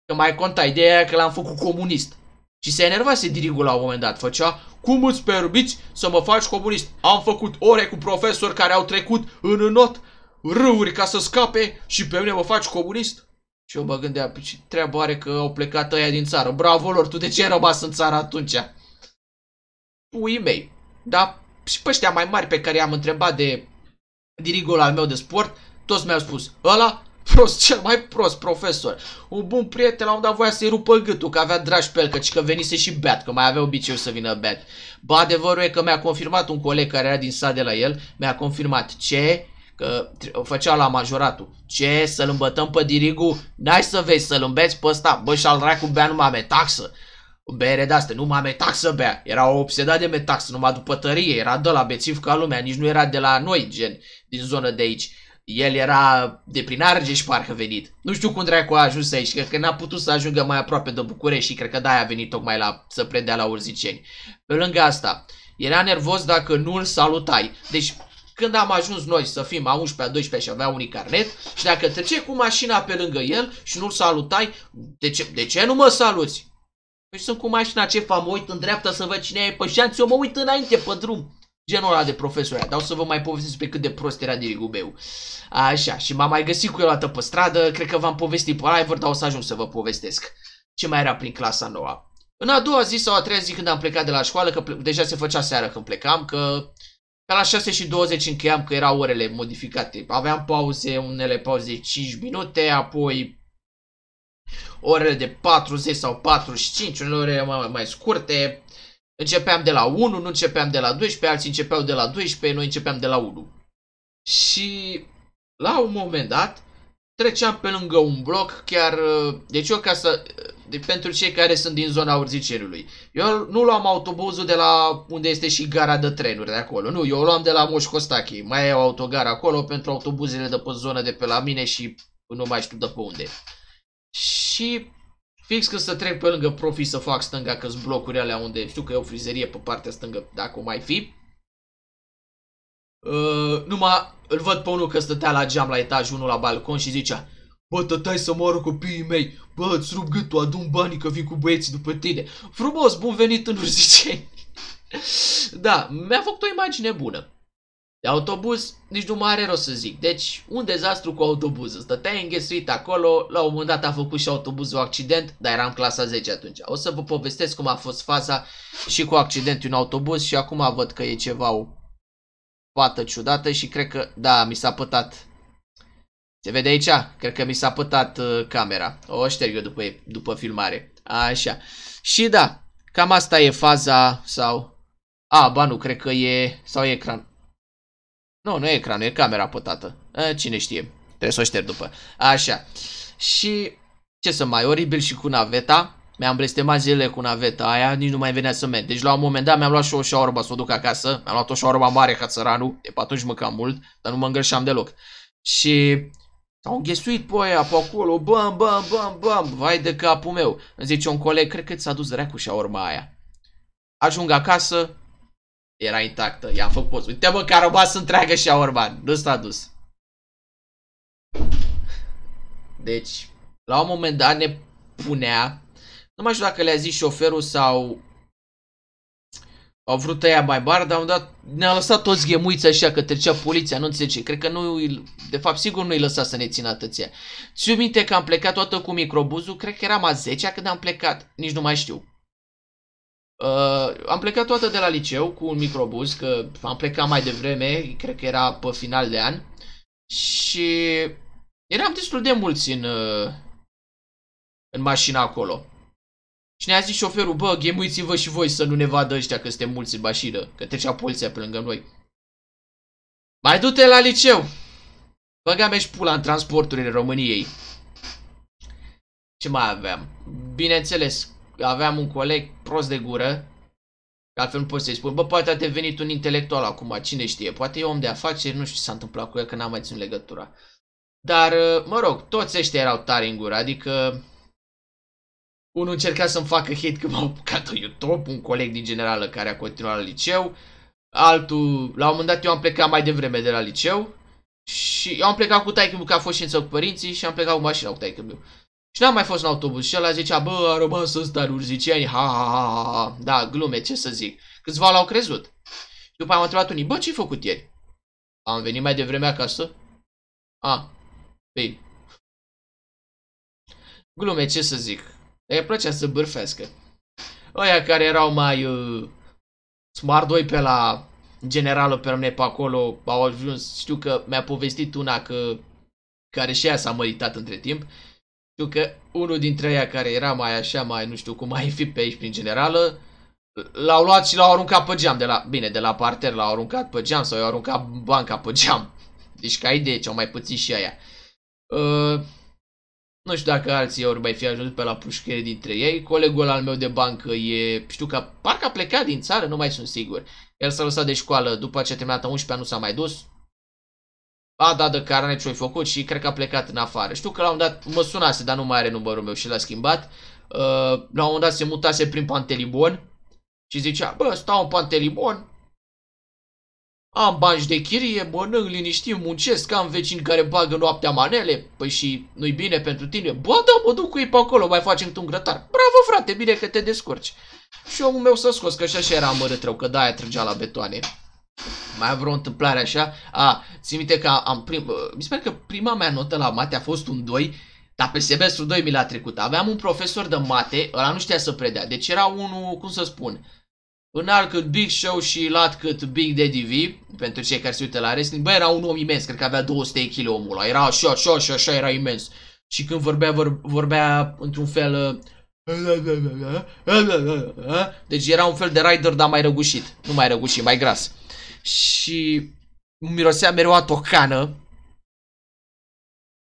Că mai conta ideea că l-am făcut comunist. Și se enervase dirigul la un moment dat. Făcea, cum îți permiți să mă faci comunist? Am făcut ore cu profesori care au trecut în not râuri ca să scape și pe mine mă faci comunist? Și eu mă gândeam, păi ce treabă are că au plecat ăia din țară? Bravo lor, tu de ce ai rămas în țară atunci? Puii mei. Dar și pe ăștia mai mari pe care i-am întrebat de dirigul al meu de sport, toți mi-au spus, ăla prost cel mai prost profesor. Un bun prieten la un dat voia să-i rupă gâtul că avea dragi pelcă și că venise și beat, că mai avea obiceiul să vină beat. Ba adevărul e că mi-a confirmat un coleg care era din sat de la el, mi-a confirmat ce că făcea la majoratul. Ce, să-l îmbătăm pe dirigu? N-ai să vezi să-l îmbeți pe ăsta? Bă, și al dracu bea numai metaxă. Bere de astea, numai metaxă bea. Era o obsedat de metaxă, numai după tărie. Era de la bețiv ca lumea, nici nu era de la noi, gen, din zonă de aici. El era de prin Argeș parcă venit. Nu știu cum dracu a ajuns aici, cred că n-a putut să ajungă mai aproape de București și cred că de-aia a venit tocmai la, să predea la urziceni. Pe lângă asta, era nervos dacă nu îl salutai. Deci, când am ajuns noi să fim a 11-a, 12 și avea unii carnet și dacă trece cu mașina pe lângă el și nu-l salutai, de ce, de ce nu mă saluți? Păi sunt cu mașina ce fac, mă uit în dreapta să văd cine e pe șanț, eu mă uit înainte pe drum. Genul ăla de profesor dar o să vă mai povestesc despre cât de prost era dirigubeu. Așa, și m-am mai găsit cu el o pe stradă, cred că v-am povestit pe live dar o să ajung să vă povestesc ce mai era prin clasa noua. În a doua zi sau a treia zi când am plecat de la școală, că deja se făcea seara când plecam, că pe la 6 și 20 încheiam că erau orele modificate. Aveam pauze, unele pauze de 5 minute, apoi orele de 40 sau 45, unele ore mai, mai scurte. Începeam de la 1, nu începeam de la 12, alții începeau de la 12, noi începeam de la 1. Și la un moment dat treceam pe lângă un bloc chiar, uh, deci eu ca să, uh, de, pentru cei care sunt din zona Urzicerului, eu nu luam autobuzul de la unde este și gara de trenuri de acolo, nu, eu luam de la Moș Costache, mai e o autogară acolo pentru autobuzele de pe zona de pe la mine și nu mai știu de pe unde. Și Fix când să trec pe lângă profi să fac stânga, că blocuri alea unde știu că e o frizerie pe partea stângă, dacă o mai fi. Uh, numai îl văd pe unul că stătea la geam la etajul 1 la balcon și zicea Bă, tătai să moară copiii mei, bă, îți rup gâtul, adun banii că vin cu băieții după tine. Frumos, bun venit în urzicei. da, mi-a făcut o imagine bună. De autobuz nici nu mai are rost să zic. Deci, un dezastru cu autobuzul. Stăteai înghesuit acolo, la un moment dat a făcut și autobuzul accident, dar eram clasa 10 atunci. O să vă povestesc cum a fost faza și cu accidentul în autobuz și acum văd că e ceva o fată ciudată și cred că, da, mi s-a pătat. Se vede aici? Cred că mi s-a pătat uh, camera. O șterg eu după, după filmare. Așa. Și da, cam asta e faza sau... A, ba nu, cred că e... sau e ecran. Nu, nu e ecranul, e camera potată. A, cine știe. Trebuie să o șterg după. Așa. Și ce să mai, oribil și cu naveta. Mi-am blestemat zilele cu naveta aia, nici nu mai venea să merg. Deci la un moment dat mi-am luat și o șaorba să o duc acasă. Mi-am luat o șaorba mare ca țăranul, de pe atunci mâncam mult, dar nu mă îngrășam deloc. Și S-au înghesuit pe aia pe acolo, bam, bam, bam, bam, vai de capul meu. Îmi zice un coleg, cred că ți-a dus dracu și urma aia. Ajung acasă, era intactă, i-am făcut poți. Uite mă, că a rămas întreagă și a urban, nu s-a dus. Deci, la un moment dat ne punea, nu mai știu dacă le-a zis șoferul sau au vrut ea mai mare, dar am dat, ne-a lăsat toți ghemuiți așa că trecea poliția, nu înțelege. Cred că nu, de fapt sigur nu-i lăsa să ne țină atâția. Ți-o minte că am plecat toată cu microbuzul, cred că eram a 10 -a când am plecat, nici nu mai știu. Uh, am plecat toată de la liceu cu un microbus, că am plecat mai devreme, cred că era pe final de an. Și eram destul de mulți în, uh, în mașina acolo. Și ne-a zis șoferul, bă, ghemuiți-vă și voi să nu ne vadă ăștia că suntem mulți în mașină, că trecea poliția pe lângă noi. Mai du-te la liceu! Băga mea și pula în transporturile României. Ce mai aveam? Bineînțeles, aveam un coleg prost de gură, că altfel nu pot să-i spun, bă, poate a devenit un intelectual acum, cine știe, poate e om de afaceri, nu știu ce s-a întâmplat cu el, că n-am mai ținut legătura. Dar, uh, mă rog, toți ăștia erau tari în gură, adică unul încerca să-mi facă hate că m-a apucat o YouTube, un coleg din generală care a continuat la liceu, altul, la un moment dat eu am plecat mai devreme de la liceu și eu am plecat cu taică că a fost știință cu părinții și am plecat cu mașina cu taică meu. Și n-am mai fost în autobuz și ăla zicea, bă, a rămas ăsta urzicieni, ha, ha, ha, ha, da, glume, ce să zic. Câțiva l-au crezut. După am întrebat unii, bă, ce-ai făcut ieri? Am venit mai devreme acasă? A, bine. Glume, ce să zic. îi plăcea să bârfească. Oia care erau mai uh, smart doi pe la generală pe mine pe acolo au ajuns, știu că mi-a povestit una că care și ea s-a măritat între timp știu că unul dintre ei care era mai așa, mai nu știu cum mai fi pe aici prin generală, l-au luat și l-au aruncat pe geam de la, bine, de la parter l-au aruncat pe geam sau i-au aruncat banca pe geam. Deci ca idee ce au mai puțin și aia. Uh, nu știu dacă alții ori mai fi ajuns pe la pușchere dintre ei. Colegul al meu de bancă e, știu că parcă a plecat din țară, nu mai sunt sigur. El s-a lăsat de școală, după ce a terminat 11 ani nu s-a mai dus a, da, de carne ce-o-ai făcut și cred că a plecat în afară. Știu că la un dat mă sunase, dar nu mai are numărul meu și l-a schimbat. Uh, la un dat se mutase prin Pantelibon și zicea, bă, stau în Pantelibon, am bani de chirie, mănânc liniștit, muncesc, am vecini care bagă noaptea manele, păi și nu-i bine pentru tine. Bă, da, mă duc cu ei pe acolo, mai facem tu un grătar. Bravo, frate, bine că te descurci. Și omul meu s-a scos, că și așa era amărât rău, că da aia trăgea la betoane mai avea o întâmplare așa. A, țin minte că am prim... Mi se pare că prima mea notă la mate a fost un 2, dar pe semestru 2 mi l-a trecut. Aveam un profesor de mate, ăla nu știa să predea. Deci era unul, cum să spun, înalt cât Big Show și lat cât Big Daddy V, pentru cei care se uită la wrestling. Bă, era un om imens, cred că avea 200 kg omul ăla. Era așa, așa, așa, așa, era imens. Și când vorbea, vorbea într-un fel uh, deci era un fel de rider, dar mai răgușit. Nu mai răgușit, mai gras și mirosea mereu a tocană.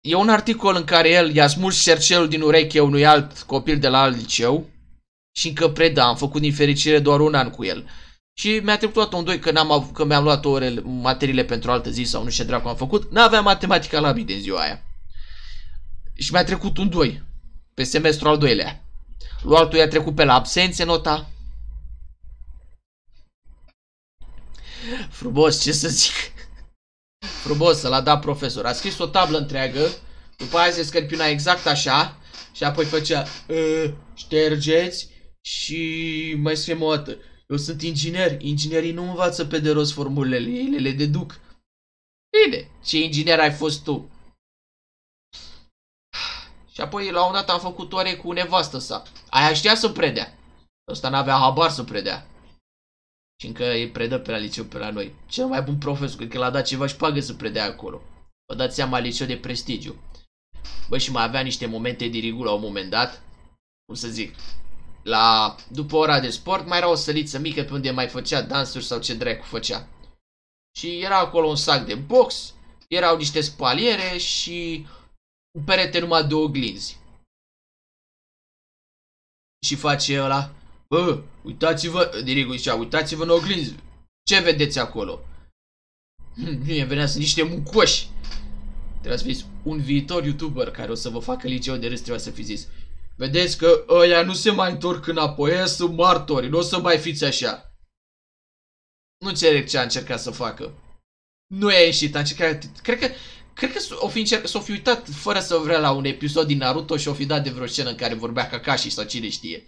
E un articol în care el i-a smuls cercelul din ureche unui alt copil de la alt liceu și încă preda, am făcut din fericire doar un an cu el. Și mi-a trecut un doi că, n-am, că mi-am luat orele, materiile pentru altă zi sau nu știu ce dracu am făcut. n avea matematica la bine ziua aia. Și mi-a trecut un doi pe semestru al doilea. Lui altul i-a trecut pe la absențe nota, Frumos, ce să zic. Frumos, l-a dat profesor. A scris o tablă întreagă, după aia se scărpina exact așa și apoi făcea ă, ștergeți și mai scrie o dată. Eu sunt inginer, inginerii nu învață pe de rost formulele, ei le, le deduc. Bine, ce inginer ai fost tu? Și apoi la un dat am făcut oare cu nevastă sa. Aia știa să predea. Ăsta n-avea habar să predea și încă îi predă pe la liceu pe la noi. Cel mai bun profesor, cred că l-a dat ceva și pagă să predea acolo. Vă dați seama, liceu de prestigiu. Bă, și mai avea niște momente de rigul la un moment dat. Cum să zic? La, după ora de sport, mai era o săliță mică pe unde mai făcea dansuri sau ce dracu făcea. Și era acolo un sac de box, erau niște spaliere și un perete numai de oglinzi. Și face ăla, Bă, uitați-vă, Dirigu zicea, uitați-vă în oglinzi. Ce vedeți acolo? Hm, nu e venea, să niște mucoși. Trebuie să fiți un viitor YouTuber care o să vă facă liceu de râs, trebuie să fi zis. Vedeți că ăia nu se mai întorc înapoi, ăia sunt martori, nu o să mai fiți așa. Nu înțeleg ce a încercat să facă. Nu e a ieșit, a încercat, cred că, cred că s-o fi, încerc, s-o fi uitat fără să vrea la un episod din Naruto și o fi dat de vreo scenă în care vorbea Kakashi sau cine știe.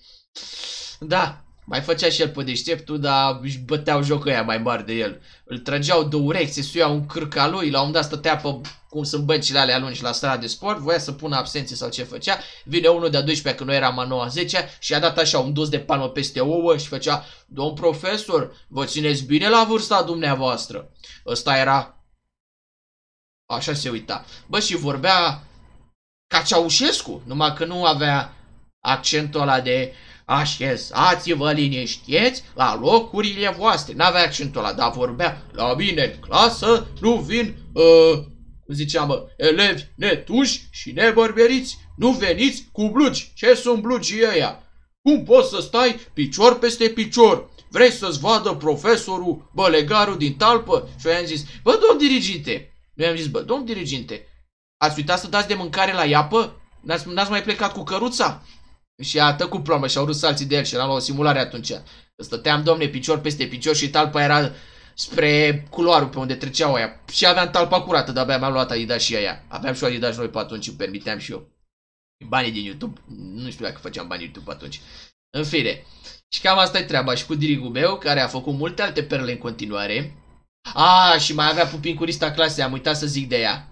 Da, mai făcea și el pe deșteptul, dar își băteau joc aia mai mari de el. Îl trăgeau de urechi, se suiau în cârca lui, la un dat stătea pe cum sunt băncile alea lungi la strada de sport, voia să pună absențe sau ce făcea. Vine unul de-a 12 când noi eram a 9 10 și a dat așa un dos de palmă peste ouă și făcea Domn profesor, vă țineți bine la vârsta dumneavoastră. Ăsta era... Așa se uita. Bă, și vorbea ca Ceaușescu, numai că nu avea accentul ăla de Așezați-vă liniștieți la locurile voastre. N-avea accentul ăla, dar vorbea la mine în clasă, nu vin, uh, cum ziceam, mă, elevi netuși și nebărberiți. Nu veniți cu blugi. Ce sunt blugii ăia? Cum poți să stai picior peste picior? Vrei să-ți vadă profesorul bălegarul din talpă? Și eu am zis, bă, domn diriginte, nu am zis, bă, domn diriginte, ați uitat să dați de mâncare la iapă? N-ați, mai plecat cu căruța? Și a tăcut plomă și au râs alții de el și era la o simulare atunci. Stăteam, domne, picior peste picior și talpa era spre culoarul pe unde treceau aia. Și aveam talpa curată, dar abia mi-am luat Adidas și aia. Aveam și o Adidas noi pe atunci, îmi permiteam și eu. Banii din YouTube, nu știu dacă făceam bani YouTube atunci. În fine. Și cam asta e treaba. Și cu dirigul meu, care a făcut multe alte perle în continuare. A, și mai avea pupin curista clasei, am uitat să zic de ea.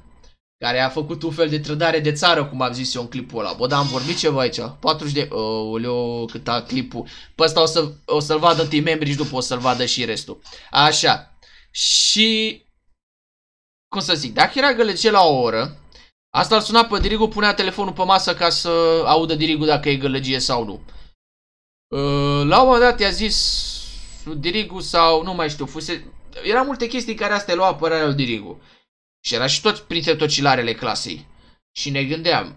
Care a făcut un fel de trădare de țară, cum am zis eu în clipul ăla. Bă, dar am vorbit ceva aici. 40 de... Oleo, cât a clipul. Pe ăsta o, să, o să-l vadă întâi membrii și după o să-l vadă și restul. Așa. Și... Cum să zic, dacă era gălăgie la o oră, asta îl suna pe Dirigu, punea telefonul pe masă ca să audă Dirigu dacă e gălăgie sau nu. Ă, la un moment dat i-a zis Dirigu sau nu mai știu, fuse... Era multe chestii care astea lua apărarea lui Dirigu. Și era și tot printre tocilarele clasei. Și ne gândeam,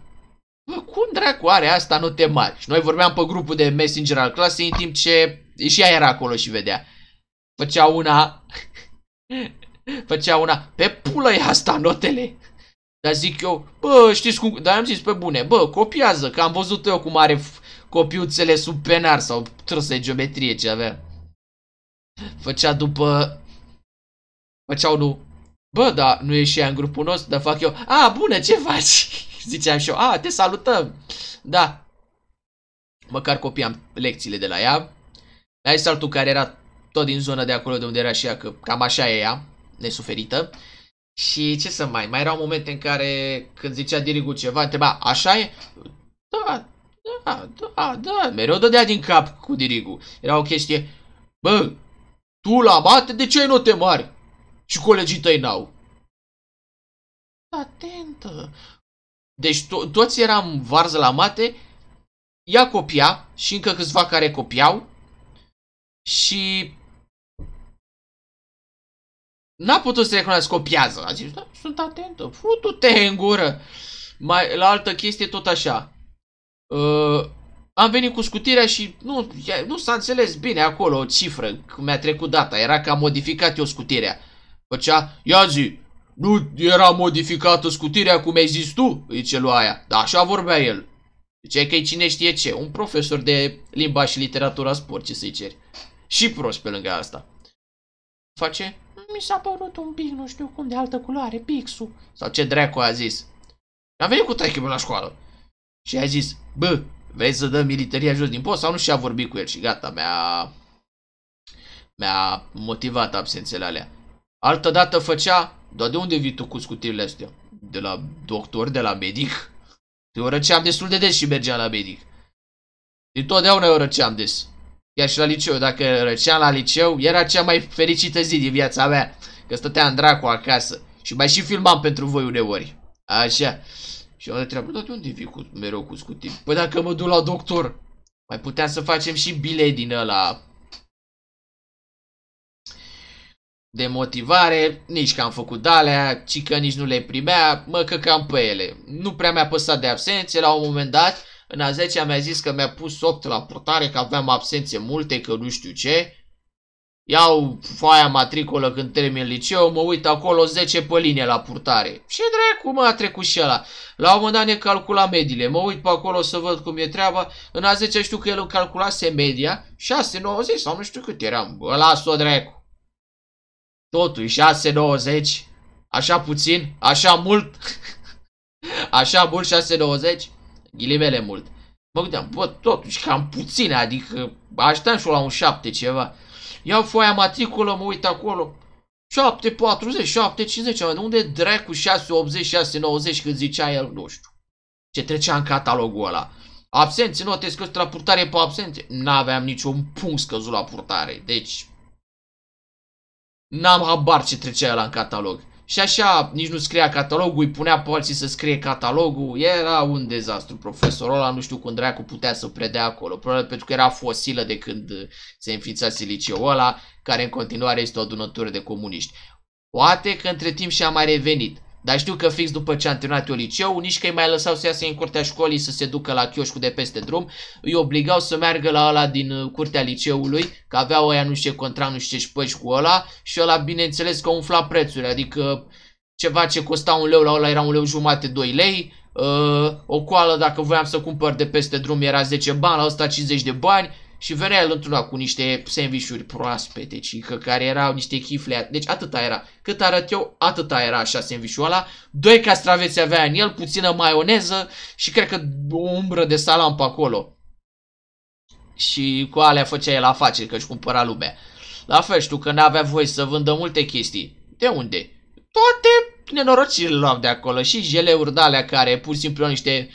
bă, cum dracu are asta, nu te mari. Și noi vorbeam pe grupul de messenger al clasei în timp ce și ea era acolo și vedea. Făcea una... Făcea una, pe pulă e asta notele. Dar zic eu, bă, știți cum... Dar am zis pe bune, bă, copiază, că am văzut eu cum are copiuțele sub penar sau trăsă geometrie ce avea. Făcea după... Făcea unul Bă, da, nu ieșea în grupul nostru, dar fac eu, a, bună, ce faci? Ziceam și eu, a, te salutăm. Da. Măcar copiam lecțiile de la ea. Ai saltul care era tot din zona de acolo de unde era și ea, că cam așa e ea, nesuferită. Și ce să mai, mai erau momente în care când zicea dirigul ceva, întreba, așa e? Da, da, da, da, mereu dădea din cap cu dirigul. Era o chestie, bă, tu la mate de ce ai note mari? și colegii tăi n-au. Atentă! Deci to- toți eram varză la mate, ea copia și încă câțiva care copiau și n-a putut să recunoască, copiază. A zis, da, sunt atentă, futu-te în gură. Mai, la altă chestie tot așa. Uh, am venit cu scutirea și nu, nu s-a înțeles bine acolo o cifră, mi-a trecut data, era că am modificat eu scutirea. Făcea, ia zi, nu era modificată scutirea cum ai zis tu, îi aia, Da, așa vorbea el. Zicea că cine știe ce, un profesor de limba și literatura sport, ce să-i ceri. Și prost pe lângă asta. Face, mi s-a părut un pic, nu știu cum, de altă culoare, pixul. Sau ce dracu a zis. Am venit cu taică la școală. Și a zis, bă, vrei să dăm militaria jos din post sau nu? Și a vorbit cu el și gata, mi-a... Mi-a motivat absențele alea. Altădată făcea, dar de unde vii tu cu scutirile astea? De la doctor, de la medic? Eu răceam destul de des și mergeam la medic. Din totdeauna eu răceam des. Chiar și la liceu, dacă răceam la liceu, era cea mai fericită zi din viața mea. Că stăteam dracu acasă. Și mai și filmam pentru voi uneori. Așa. Și eu întreabă, dar de unde vii cu, mereu cu scutiri? Păi dacă mă duc la doctor, mai puteam să facem și bile din ăla de motivare, nici că am făcut alea, ci că nici nu le primea, mă căcam pe ele. Nu prea mi-a păsat de absențe, la un moment dat, în a 10 mi-a zis că mi-a pus 8 la portare, că aveam absențe multe, că nu știu ce. Iau foaia matricolă când termin liceu, mă uit acolo 10 pe linie la purtare. Și dracu mă a trecut și ăla? La un moment dat ne calcula mediile, mă uit pe acolo să văd cum e treaba. În a 10 știu că el îmi calculase media, 90 sau nu știu cât eram, las-o dracu. Totuși, 620, Așa puțin, așa mult. așa mult, 620, Ghilimele mult. Mă gândeam, bă, totuși, cam puține, adică așteptam și la un 7 ceva. Iau foaia matriculă, mă uit acolo. 7,40, 7,50, unde dracu 6,80, 6,90 cât zicea el, nu știu. Ce trecea în catalogul ăla. Absențe nu, te scos la purtare pe absențe. N-aveam niciun punct scăzut la purtare, deci N-am habar ce trecea la în catalog. Și așa nici nu scria catalogul, îi punea pe alții să scrie catalogul, era un dezastru. Profesorul ăla nu știu cum dracu putea să predea acolo, probabil pentru că era fosilă de când se înființase liceul ăla, care în continuare este o adunătură de comuniști. Poate că între timp și-a mai revenit. Dar știu că fix după ce am terminat eu liceu, nici că îi mai lăsau să iasă în curtea școlii să se ducă la chioșcul de peste drum, îi obligau să meargă la ăla din uh, curtea liceului, că aveau oia nu știu ce contract, nu știu ce șpăci cu ăla și ăla bineînțeles că umfla prețurile, adică ceva ce costa un leu la ăla era un leu jumate, 2 lei, uh, o coală dacă voiam să cumpăr de peste drum era 10 bani, la 150 de bani, și venea el într-una cu niște sandvișuri proaspete, ci că care erau niște chifle, deci atâta era. Cât arăt eu, atâta era așa sandvișul ăla. Doi castraveți avea în el, puțină maioneză și cred că o umbră de salam pe acolo. Și cu alea făcea el afaceri, că își cumpăra lumea. La fel știu că n-avea voie să vândă multe chestii. De unde? Toate nenorocirile luam de acolo și jeleuri de alea care pur și simplu niște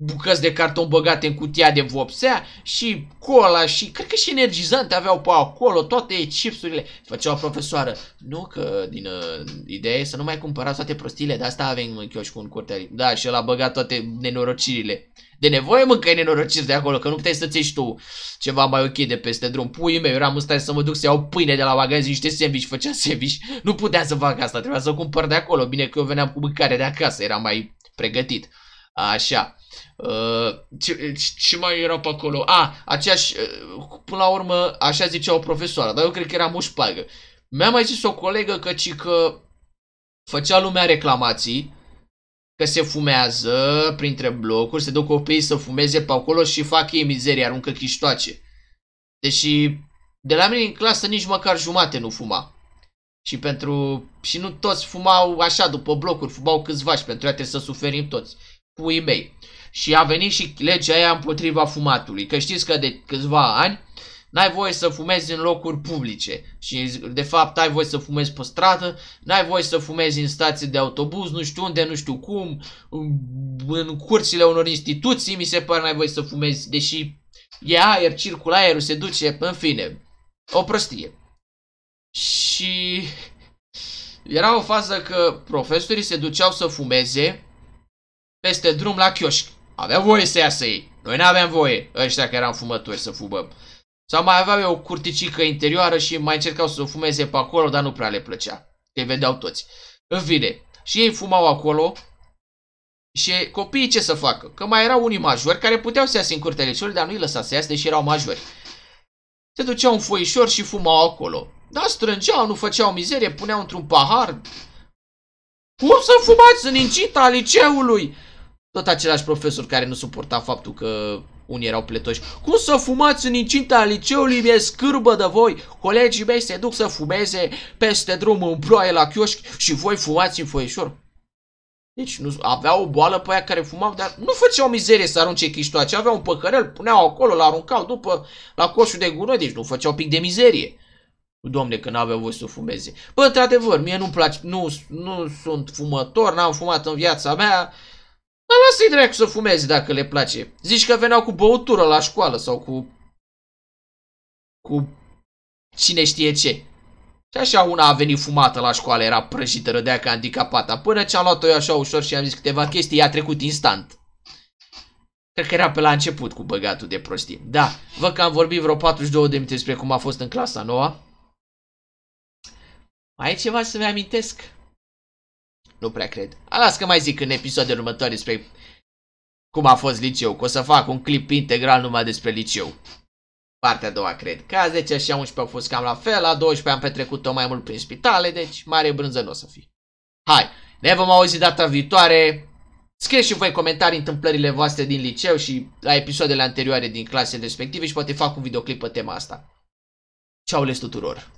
bucăți de carton băgate în cutia de vopsea și cola și cred că și energizante aveau pe acolo, toate chipsurile. Făcea profesoară, nu că din uh, ideea e să nu mai cumpărați toate prostiile, de asta avem în cu în curte. Da, și el a băgat toate nenorocirile. De nevoie mâncai nenorociri de acolo, că nu puteai să-ți ieși tu ceva mai ok de peste drum. Pui meu, eram în stare să mă duc să iau pâine de la magazin, niște sandwich, făcea sandwich. Nu puteam să fac asta, trebuia să cumpăr de acolo. Bine că eu veneam cu mâncare de acasă, era mai pregătit. Așa. Uh, ce, ce mai era pe acolo? A, ah, aceeași, uh, până la urmă, așa zicea o profesoară, dar eu cred că era mușpagă. Mi-a mai zis o colegă că, ci că făcea lumea reclamații, că se fumează printre blocuri, se duc copiii să fumeze pe acolo și fac ei mizerie, aruncă chiștoace. Deși de la mine în clasă nici măcar jumate nu fuma. Și pentru... Și nu toți fumau așa după blocuri, fumau câțiva și pentru ea trebuie să suferim toți. Puii mei. Uh, și a venit și legea aia împotriva fumatului. Că știți că de câțiva ani n-ai voie să fumezi în locuri publice și de fapt ai voie să fumezi pe stradă, n-ai voie să fumezi în stații de autobuz, nu știu unde, nu știu cum, în curțile unor instituții mi se pare n-ai voie să fumezi, deși e aer, circulă aerul, se duce, în fine, o prostie. Și era o fază că profesorii se duceau să fumeze peste drum la chioșc. Avea voie să iasă ei. Noi n-aveam voie, ăștia care eram fumători, să fumăm. Sau mai aveau eu o curticică interioară și mai încercau să o fumeze pe acolo, dar nu prea le plăcea. Te vedeau toți. În fine, și ei fumau acolo și copiii ce să facă? Că mai erau unii majori care puteau să iasă în curtea liceului, dar nu-i lăsa să iasă, deși erau majori. Se duceau un foișor și fumau acolo. Da, strângeau, nu făceau mizerie, puneau într-un pahar. Cum să fumați în incita liceului? Tot același profesor care nu suporta faptul că unii erau pletoși. Cum să fumați în incinta liceului? Mi-e scârbă de voi. Colegii mei se duc să fumeze peste drum în ploaie la chioșchi și voi fumați în foieșor. Deci nu, aveau o boală pe aia care fumau, dar nu făceau mizerie să arunce chiștoace. Aveau un păcărel, puneau acolo, l-aruncau după la coșul de gunoi, deci nu făceau pic de mizerie. Domne, că n-aveau voie să fumeze. Bă, într-adevăr, mie nu-mi place, nu, nu sunt fumător, n-am fumat în viața mea, dar lasă-i dracu să fumeze dacă le place. Zici că veneau cu băutură la școală sau cu... Cu... Cine știe ce. Și așa una a venit fumată la școală, era prăjită, rădea ca handicapata. Până ce am luat-o eu așa ușor și am zis câteva chestii, i-a trecut instant. Cred că era pe la început cu băgatul de prostii. Da, văd că am vorbit vreo 42 de minute despre cum a fost în clasa noua. Mai e ceva să-mi amintesc? Nu prea cred. A, las că mai zic în episodul următoare despre cum a fost liceu, că o să fac un clip integral numai despre liceu. Partea a doua, cred. Ca 10 și a 11 au fost cam la fel, La 12 am petrecut-o mai mult prin spitale, deci mare brânză nu o să fie. Hai, ne vom auzi data viitoare. Scrieți și voi comentarii întâmplările voastre din liceu și la episoadele anterioare din clasele respective și poate fac un videoclip pe tema asta. Ceau les tuturor!